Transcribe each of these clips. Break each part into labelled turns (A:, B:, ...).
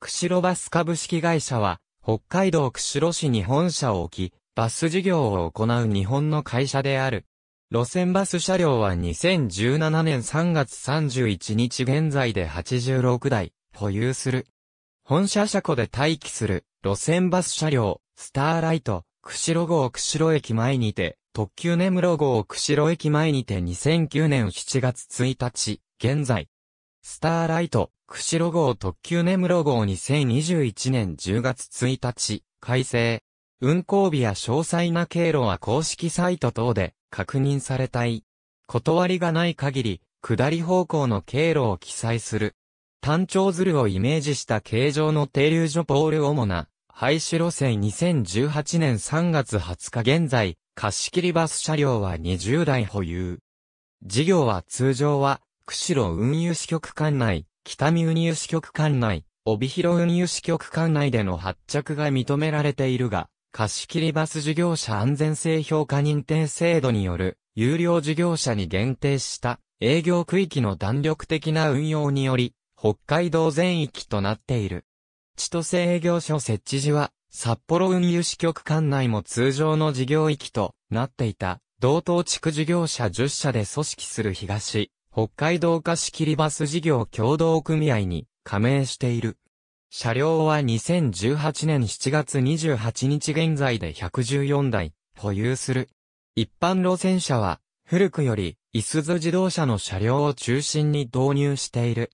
A: 釧路バス株式会社は、北海道釧路市に本社を置き、バス事業を行う日本の会社である。路線バス車両は2017年3月31日現在で86台、保有する。本社車庫で待機する、路線バス車両、スターライト、釧路号釧路駅前にて、特急根室号釧路駅前にて2009年7月1日、現在。スターライト、釧路号特急根室号2021年10月1日、改正。運行日や詳細な経路は公式サイト等で確認されたい。断りがない限り、下り方向の経路を記載する。単調ズルをイメージした形状の停留所ポール主な、廃止路線2018年3月20日現在、貸し切りバス車両は20台保有。事業は通常は釧路運輸支局管内、北見運輸支局管内、帯広運輸支局管内での発着が認められているが、貸切バス事業者安全性評価認定制度による、有料事業者に限定した営業区域の弾力的な運用により、北海道全域となっている。千歳営業所設置時は、札幌運輸支局管内も通常の事業域となっていた、同等地区事業者10社で組織する東、北海道貸切バス事業協同組合に加盟している。車両は2018年7月28日現在で114台保有する。一般路線車は古くよりいすゞ自動車の車両を中心に導入している。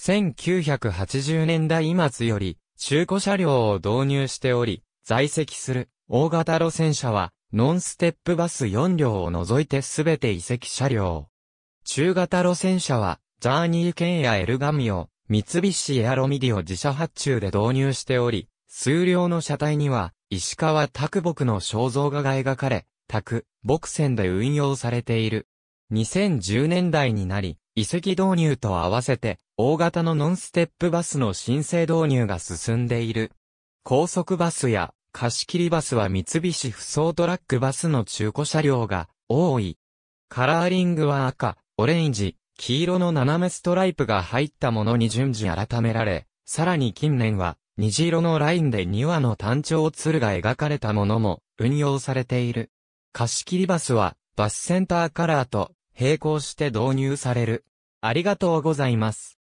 A: 1980年代末より中古車両を導入しており、在籍する大型路線車はノンステップバス4両を除いてすべて移籍車両。中型路線車は、ジャーニー県やエルガミオ、三菱エアロミディを自社発注で導入しており、数量の車体には、石川拓木の肖像画が描かれ、拓、木線で運用されている。2010年代になり、遺跡導入と合わせて、大型のノンステップバスの申請導入が進んでいる。高速バスや貸切バスは三菱不走トラックバスの中古車両が多い。カラーリングは赤、オレンジ、黄色の斜めストライプが入ったものに順次改められ、さらに近年は、虹色のラインで2羽の単調鶴が描かれたものも運用されている。貸切バスは、バスセンターカラーと並行して導入される。ありがとうございます。